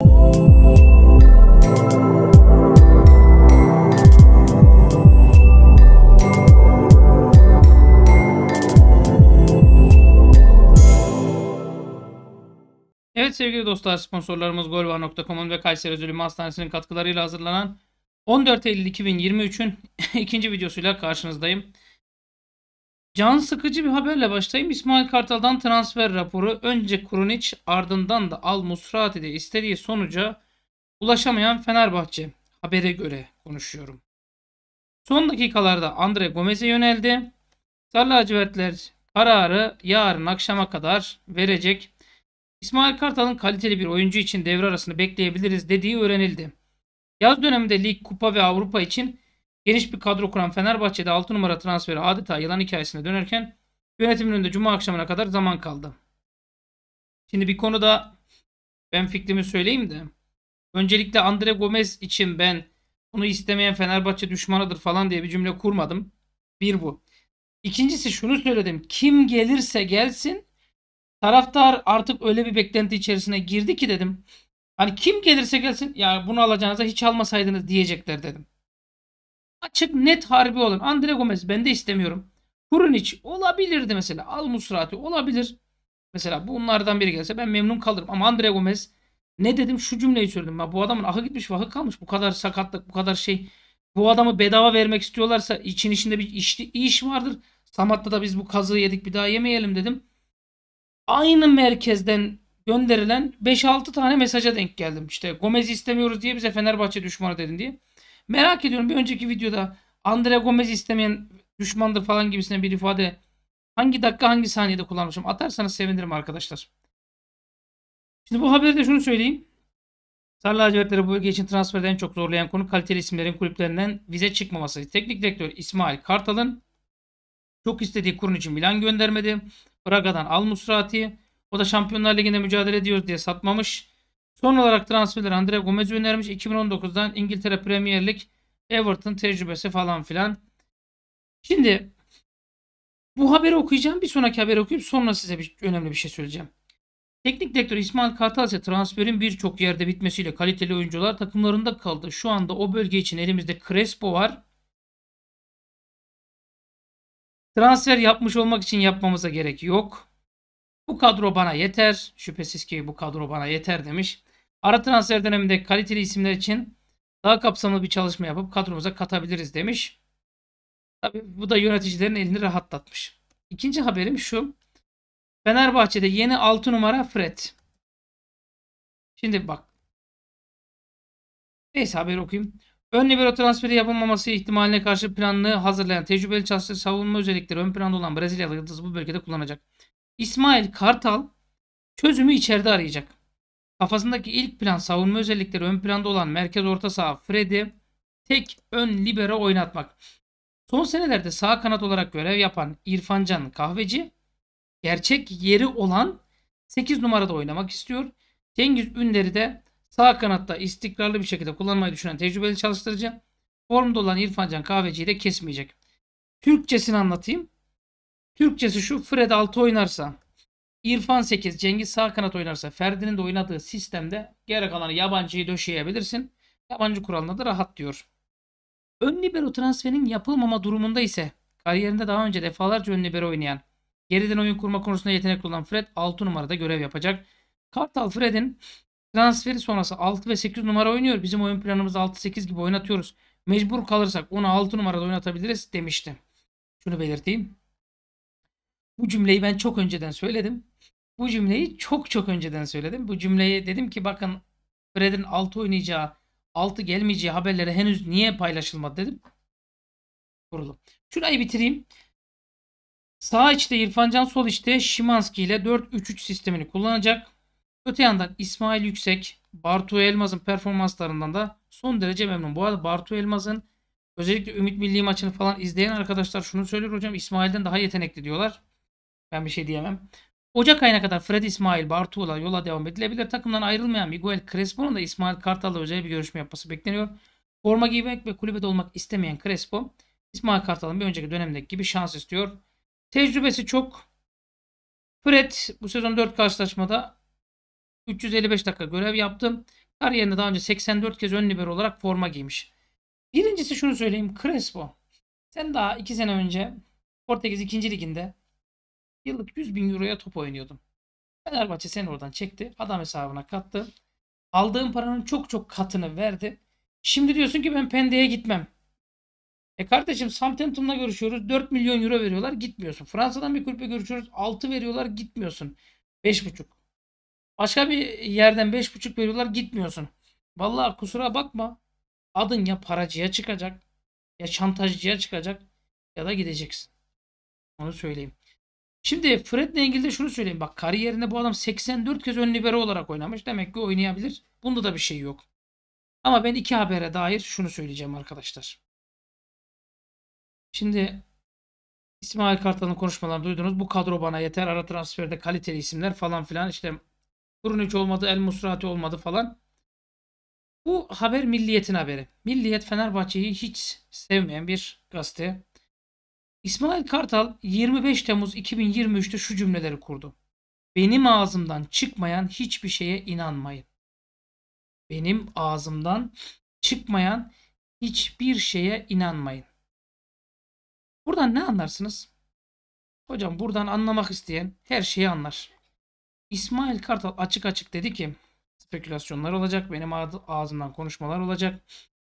Evet sevgili dostlar sponsorlarımız golvar.com'un ve Kayseri Zülüm Hastanesi'nin katkılarıyla hazırlanan 14 Eylül 2023'ün ikinci videosuyla karşınızdayım. Can sıkıcı bir haberle başlayayım. İsmail Kartal'dan transfer raporu. Önce Kurunic ardından da Al Musrati'de istediği sonuca ulaşamayan Fenerbahçe. Habere göre konuşuyorum. Son dakikalarda Andre Gomez'e yöneldi. Sarı lacivertler kararı yarın akşama kadar verecek. İsmail Kartal'ın kaliteli bir oyuncu için devre arasını bekleyebiliriz dediği öğrenildi. Yaz döneminde lig, kupa ve Avrupa için Geniş bir kadro kuran Fenerbahçe'de 6 numara transferi adeta yılan hikayesine dönerken yönetimin önünde cuma akşamına kadar zaman kaldı. Şimdi bir konuda ben fikrimi söyleyeyim de. Öncelikle Andre Gomez için ben bunu istemeyen Fenerbahçe düşmanıdır falan diye bir cümle kurmadım. Bir bu. İkincisi şunu söyledim. Kim gelirse gelsin taraftar artık öyle bir beklenti içerisine girdi ki dedim. Hani kim gelirse gelsin ya bunu alacağınıza hiç almasaydınız diyecekler dedim. Açık net harbi olan Andre Gomez ben de istemiyorum. Kurunic olabilirdi mesela. Al Musrati olabilir. Mesela bunlardan biri gelse ben memnun kalırım. Ama Andre Gomez ne dedim şu cümleyi söyledim. bu adamın ahı gitmiş vahı kalmış. Bu kadar sakatlık bu kadar şey. Bu adamı bedava vermek istiyorlarsa için içinde bir iş, iş vardır. Samat'ta da biz bu kazığı yedik bir daha yemeyelim dedim. Aynı merkezden gönderilen 5-6 tane mesaja denk geldim. İşte Gomez'i istemiyoruz diye bize Fenerbahçe düşmanı dedin diye. Merak ediyorum bir önceki videoda Andrea Gomez istemeyen düşmandır falan gibisine bir ifade hangi dakika hangi saniyede kullanmışım atarsanız sevinirim arkadaşlar. Şimdi bu haberde şunu söyleyeyim. Sarı lacivertleri bu bölge için transferde çok zorlayan konu kaliteli isimlerin kulüplerinden vize çıkmaması. Teknik direktör İsmail Kartal'ın çok istediği kurun için Milan göndermedi. Braga'dan Al Musrati. O da Şampiyonlar Ligi'nde mücadele ediyoruz diye satmamış. Son olarak transferleri Andre Gomez önermiş. 2019'dan İngiltere Premier Lig Everton tecrübesi falan filan. Şimdi bu haberi okuyacağım. Bir sonraki haberi okuyup sonra size bir, önemli bir şey söyleyeceğim. Teknik direktör İsmail Kartalse transferin birçok yerde bitmesiyle kaliteli oyuncular takımlarında kaldı. Şu anda o bölge için elimizde Crespo var. Transfer yapmış olmak için yapmamıza gerek yok. Bu kadro bana yeter. Şüphesiz ki bu kadro bana yeter demiş. Ara transfer döneminde kaliteli isimler için daha kapsamlı bir çalışma yapıp kadromuza katabiliriz demiş. Tabi bu da yöneticilerin elini rahatlatmış. İkinci haberim şu. Fenerbahçe'de yeni 6 numara Fred. Şimdi bak. Neyse haber okuyayım. Ön libero transferi yapılmaması ihtimaline karşı planını hazırlayan tecrübeli çalıştığı savunma özellikleri ön planda olan Brezilyalı yıldızı bu bölgede kullanacak. İsmail Kartal çözümü içeride arayacak. Kafasındaki ilk plan savunma özellikleri ön planda olan merkez orta saha Freddy tek ön libero oynatmak. Son senelerde sağ kanat olarak görev yapan İrfancan Kahveci gerçek yeri olan 8 numarada oynamak istiyor. Cengiz Ünder'i de sağ kanatta istikrarlı bir şekilde kullanmayı düşünen tecrübeli çalıştırıcı formda olan İrfancan Kahveci'yi de kesmeyecek. Türkçesini anlatayım. Türkçesi şu Fred 6 oynarsa İrfan 8, Cengiz sağ kanat oynarsa Ferdi'nin de oynadığı sistemde geri kalanı yabancıyı döşeyebilirsin. Yabancı kuralına da rahat diyor. Ön libero transferinin yapılmama durumunda ise kariyerinde daha önce defalarca ön libero oynayan, geriden oyun kurma konusunda yetenekli olan Fred 6 numarada görev yapacak. Kartal Fred'in transferi sonrası 6 ve 8 numara oynuyor. Bizim oyun planımızda 6-8 gibi oynatıyoruz. Mecbur kalırsak onu 6 numarada oynatabiliriz demişti. Şunu belirteyim. Bu cümleyi ben çok önceden söyledim. Bu cümleyi çok çok önceden söyledim. Bu cümleyi dedim ki bakın Fred'in 6 oynayacağı, 6 gelmeyeceği haberleri henüz niye paylaşılmadı dedim. Kurulum. Şurayı bitireyim. Sağ içte İrfancan, sol içte Şimanski ile 4-3-3 sistemini kullanacak. Öte yandan İsmail Yüksek, Bartu Elmaz'ın performanslarından da son derece memnun. Bu arada Bartu Elmaz'ın özellikle Ümit Milli maçını falan izleyen arkadaşlar şunu söylüyor hocam İsmail'den daha yetenekli diyorlar. Ben bir şey diyemem. Ocak ayına kadar Fred İsmail Bartuğla yola devam edilebilir. Takımdan ayrılmayan Miguel Crespo'nun da İsmail Kartal'la özel bir görüşme yapması bekleniyor. Forma giymek ve kulübede olmak istemeyen Crespo, İsmail Kartal'ın bir önceki dönemdeki gibi şans istiyor. Tecrübesi çok. Fred bu sezon 4 karşılaşmada 355 dakika görev yaptı. Kariyerinde daha önce 84 kez ön libero olarak forma giymiş. Birincisi şunu söyleyeyim Crespo. Sen daha 2 sene önce Portekiz 2. liginde Yıllık 100 bin euroya top oynuyordum. Fenerbahçe seni oradan çekti. Adam hesabına kattı. Aldığın paranın çok çok katını verdi. Şimdi diyorsun ki ben Pendik'e gitmem. E kardeşim Southampton'la görüşüyoruz. 4 milyon euro veriyorlar gitmiyorsun. Fransa'dan bir kulüple görüşüyoruz. 6 veriyorlar gitmiyorsun. 5,5. Başka bir yerden 5,5 veriyorlar gitmiyorsun. Vallahi kusura bakma. Adın ya paracıya çıkacak ya şantajcıya çıkacak ya da gideceksin. Onu söyleyeyim. Şimdi Fred'le ilgili de şunu söyleyeyim. Bak kariyerinde bu adam 84 kez ön libero olarak oynamış. Demek ki oynayabilir. Bunda da bir şey yok. Ama ben iki habere dair şunu söyleyeceğim arkadaşlar. Şimdi İsmail Kartal'ın konuşmalarını duydunuz. Bu kadro bana yeter. Ara transferde kaliteli isimler falan filan. İşte Kurunic olmadı, El Musrati olmadı falan. Bu haber Milliyet'in haberi. Milliyet Fenerbahçe'yi hiç sevmeyen bir gazete. İsmail Kartal 25 Temmuz 2023'te şu cümleleri kurdu. Benim ağzımdan çıkmayan hiçbir şeye inanmayın. Benim ağzımdan çıkmayan hiçbir şeye inanmayın. Buradan ne anlarsınız? Hocam buradan anlamak isteyen her şeyi anlar. İsmail Kartal açık açık dedi ki spekülasyonlar olacak, benim ağzımdan konuşmalar olacak.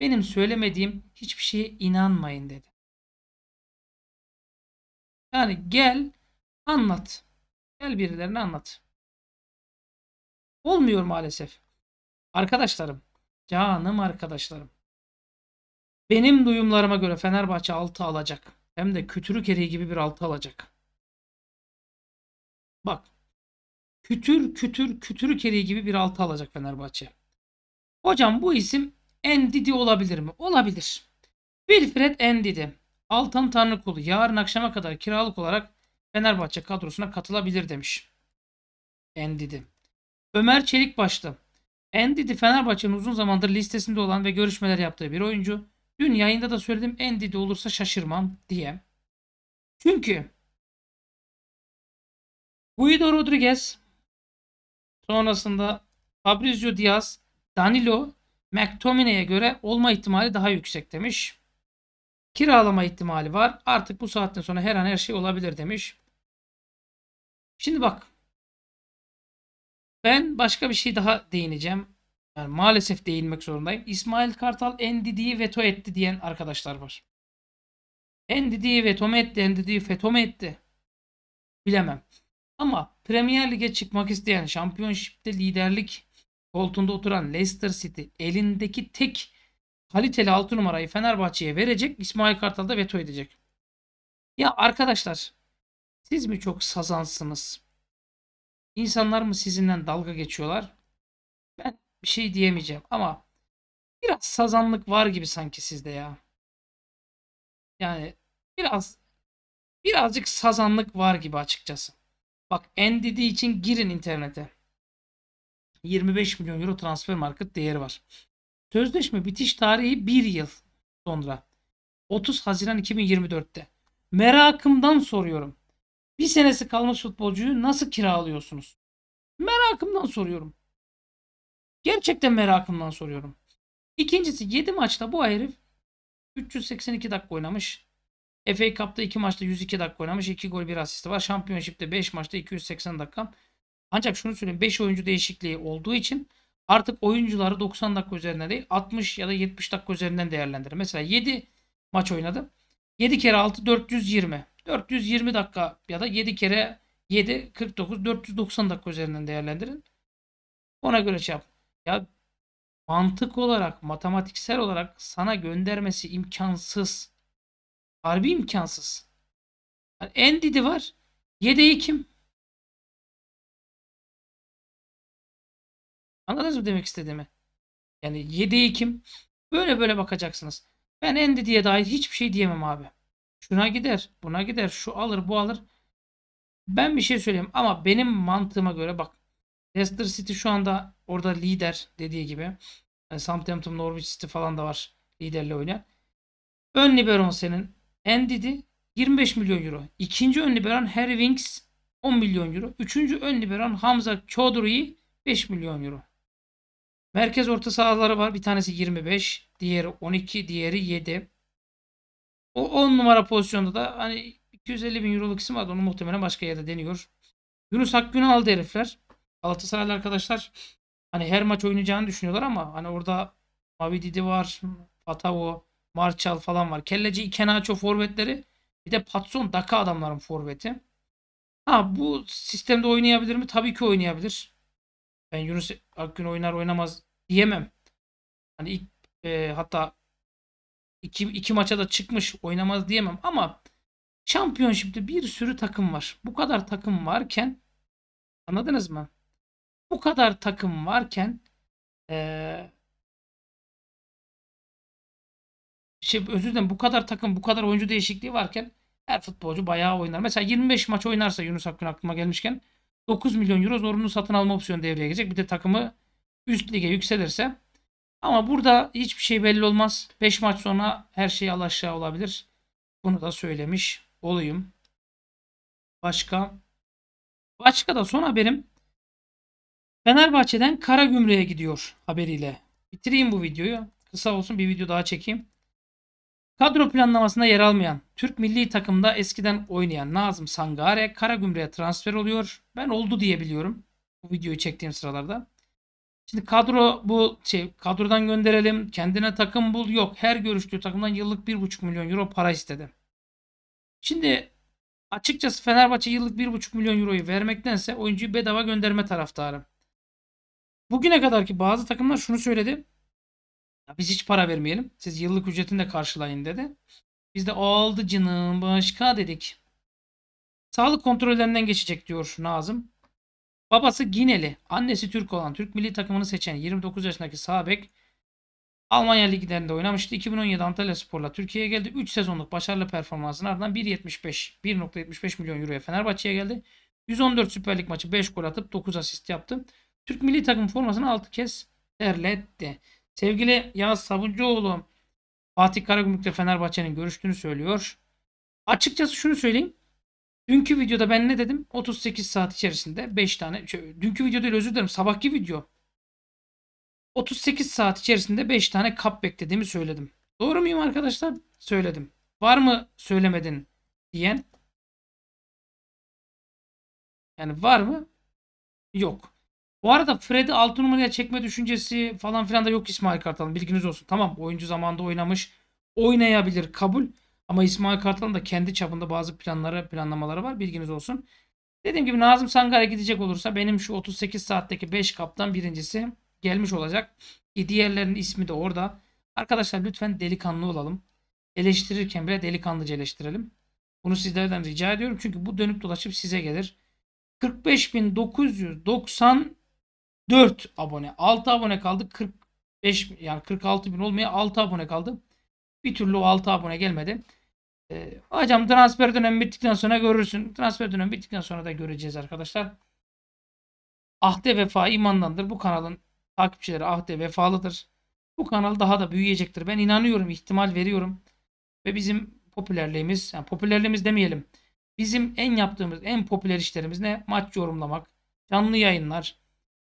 Benim söylemediğim hiçbir şeye inanmayın dedi. Yani gel anlat. Gel birilerine anlat. Olmuyor maalesef. Arkadaşlarım, canım arkadaşlarım. Benim duyumlarıma göre Fenerbahçe 6 alacak. Hem de kütürük eriği gibi bir 6 alacak. Bak. Kütür kütür kütürük eriği gibi bir 6 alacak Fenerbahçe. Hocam bu isim Endidi olabilir mi? Olabilir. Wilfred Endidi. Altan Tanrıkulu yarın akşama kadar kiralık olarak Fenerbahçe kadrosuna katılabilir demiş. Endidi. Ömer Çelik başta. Endidi Fenerbahçe'nin uzun zamandır listesinde olan ve görüşmeler yaptığı bir oyuncu. Dün yayında da söyledim Endidi olursa şaşırmam diye. Çünkü Guido Rodriguez sonrasında Fabrizio Diaz, Danilo, McTominay'e göre olma ihtimali daha yüksek demiş. Kiralama ihtimali var. Artık bu saatten sonra her an her şey olabilir demiş. Şimdi bak. Ben başka bir şey daha değineceğim. Yani maalesef değinmek zorundayım. İsmail Kartal Endidi'yi veto etti diyen arkadaşlar var. Endidi'yi veto mu etti, Endidi'yi veto mu etti? Bilemem. Ama Premier Lig'e çıkmak isteyen, Championship'te liderlik koltuğunda oturan Leicester City elindeki tek kaliteli 6 numarayı Fenerbahçe'ye verecek. İsmail Kartal da veto edecek. Ya arkadaşlar siz mi çok sazansınız? İnsanlar mı sizinden dalga geçiyorlar? Ben bir şey diyemeyeceğim ama biraz sazanlık var gibi sanki sizde ya. Yani biraz birazcık sazanlık var gibi açıkçası. Bak Endidi için girin internete. 25 milyon euro transfer market değeri var. Sözleşme bitiş tarihi bir yıl sonra. 30 Haziran 2024'te. Merakımdan soruyorum. Bir senesi kalmış futbolcuyu nasıl kiralıyorsunuz? Merakımdan soruyorum. Gerçekten merakımdan soruyorum. İkincisi 7 maçta bu herif 382 dakika oynamış. FA Cup'ta 2 maçta 102 dakika oynamış. 2 gol 1 asisti var. Championship'te 5 maçta 280 dakika. Ancak şunu söyleyeyim 5 oyuncu değişikliği olduğu için artık oyuncuları 90 dakika üzerinden değil 60 ya da 70 dakika üzerinden değerlendirir. Mesela 7 maç oynadı. 7 kere 6 420. 420 dakika ya da 7 kere 7 49 490 dakika üzerinden değerlendirin. Ona göre şey yap. Ya mantık olarak, matematiksel olarak sana göndermesi imkansız. Harbi imkansız. Yani Endidi var. Yedeği kim? Anladınız mı demek istediğimi? Yani 7 Ekim böyle böyle bakacaksınız. Ben endi diye dair hiçbir şey diyemem abi. Şuna gider, buna gider, şu alır, bu alır. Ben bir şey söyleyeyim ama benim mantığıma göre bak Leicester City şu anda orada lider dediği gibi. Yani Southampton, Norwich City falan da var liderle oynayan. Ön liberon senin Endidi 25 milyon euro. İkinci ön liberon Herwings 10 milyon euro. Üçüncü ön liberon Hamza Çoduri'yi 5 milyon euro. Merkez orta sahaları var. Bir tanesi 25, diğeri 12, diğeri 7. O 10 numara pozisyonda da hani 250 bin euroluk isim var, Onu muhtemelen başka yerde deniyor. Yunus Akgün'ü aldı herifler. Galatasaraylı arkadaşlar hani her maç oynayacağını düşünüyorlar ama hani orada Mavi Didi var, Patavo, Marçal falan var. Kelleci, Ikenaço forvetleri. Bir de Patson, Daka adamların forveti. Ha bu sistemde oynayabilir mi? Tabii ki oynayabilir. Ben Yunus Akgün oynar oynamaz diyemem. Hani ilk e, hatta iki, iki maça da çıkmış oynamaz diyemem ama Championship'te bir sürü takım var. Bu kadar takım varken anladınız mı? Bu kadar takım varken e, şey özür dilerim bu kadar takım bu kadar oyuncu değişikliği varken her futbolcu bayağı oynar. Mesela 25 maç oynarsa Yunus Akgün aklıma gelmişken 9 milyon euro zorunlu satın alma opsiyonu devreye girecek. Bir de takımı üst lige yükselirse. Ama burada hiçbir şey belli olmaz. 5 maç sonra her şey al aşağı olabilir. Bunu da söylemiş olayım. Başka? Başka da son haberim. Fenerbahçe'den Karagümrük'e gidiyor haberiyle. Bitireyim bu videoyu. Kısa olsun bir video daha çekeyim. Kadro planlamasında yer almayan, Türk milli takımda eskiden oynayan Nazım Sangare Karagümrük'e transfer oluyor. Ben oldu diyebiliyorum bu videoyu çektiğim sıralarda. Şimdi kadro bu şey kadrodan gönderelim, kendine takım bul yok. Her görüştüğü takımdan yıllık 1,5 milyon euro para istedi. Şimdi açıkçası Fenerbahçe yıllık 1,5 milyon euroyu vermektense oyuncuyu bedava gönderme taraftarı. Bugüne kadar ki bazı takımlar şunu söyledi. Biz hiç para vermeyelim. Siz yıllık ücretini de karşılayın dedi. Biz de aldı canım başka dedik. Sağlık kontrollerinden geçecek diyor Nazım. Babası Gineli, annesi Türk olan Türk milli takımını seçen 29 yaşındaki Sabek Almanya liglerinde oynamıştı. 2017 Antalya Spor'la Türkiye'ye geldi. 3 sezonluk başarılı performansının ardından 1.75 1.75 milyon euroya Fenerbahçe'ye geldi. 114 Süper Lig maçı 5 gol atıp 9 asist yaptı. Türk milli takım formasını 6 kez terletti. Sevgili Yağız Sabuncuoğlu Fatih Karagümrük'te Fenerbahçe'nin görüştüğünü söylüyor. Açıkçası şunu söyleyeyim. Dünkü videoda ben ne dedim? 38 saat içerisinde 5 tane şey, dünkü videoda değil özür dilerim sabahki video. 38 saat içerisinde 5 tane kap beklediğimi söyledim. Doğru muyum arkadaşlar? Söyledim. Var mı söylemedin diyen? Yani var mı? Yok. Bu arada Fred'i 6 numaraya çekme düşüncesi falan filan da yok İsmail Kartal'ın. Bilginiz olsun. Tamam oyuncu zamanda oynamış. Oynayabilir kabul. Ama İsmail Kartal'ın da kendi çapında bazı planları, planlamaları var. Bilginiz olsun. Dediğim gibi Nazım Sangare gidecek olursa benim şu 38 saatteki 5 kaptan birincisi gelmiş olacak. Diğerlerinin ismi de orada. Arkadaşlar lütfen delikanlı olalım. Eleştirirken bile delikanlıca eleştirelim. Bunu sizlerden rica ediyorum. Çünkü bu dönüp dolaşıp size gelir. 45.990 4 abone. 6 abone kaldı. 45 yani 46 bin olmaya 6 abone kaldı. Bir türlü o 6 abone gelmedi. Ee, hocam transfer dönemi bittikten sonra görürsün. Transfer dönemi bittikten sonra da göreceğiz arkadaşlar. Ahde vefa imandandır. Bu kanalın takipçileri ahde vefalıdır. Bu kanal daha da büyüyecektir. Ben inanıyorum, ihtimal veriyorum. Ve bizim popülerliğimiz, yani popülerliğimiz demeyelim. Bizim en yaptığımız, en popüler işlerimiz ne? Maç yorumlamak, canlı yayınlar,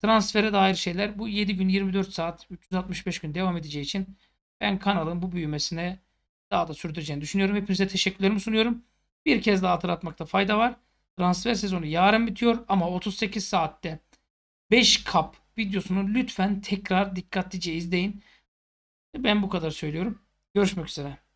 transfere dair şeyler bu 7 gün 24 saat 365 gün devam edeceği için ben kanalın bu büyümesine daha da sürdüreceğini düşünüyorum. Hepinize teşekkürlerimi sunuyorum. Bir kez daha hatırlatmakta fayda var. Transfer sezonu yarın bitiyor ama 38 saatte 5 kap videosunu lütfen tekrar dikkatlice izleyin. Ben bu kadar söylüyorum. Görüşmek üzere.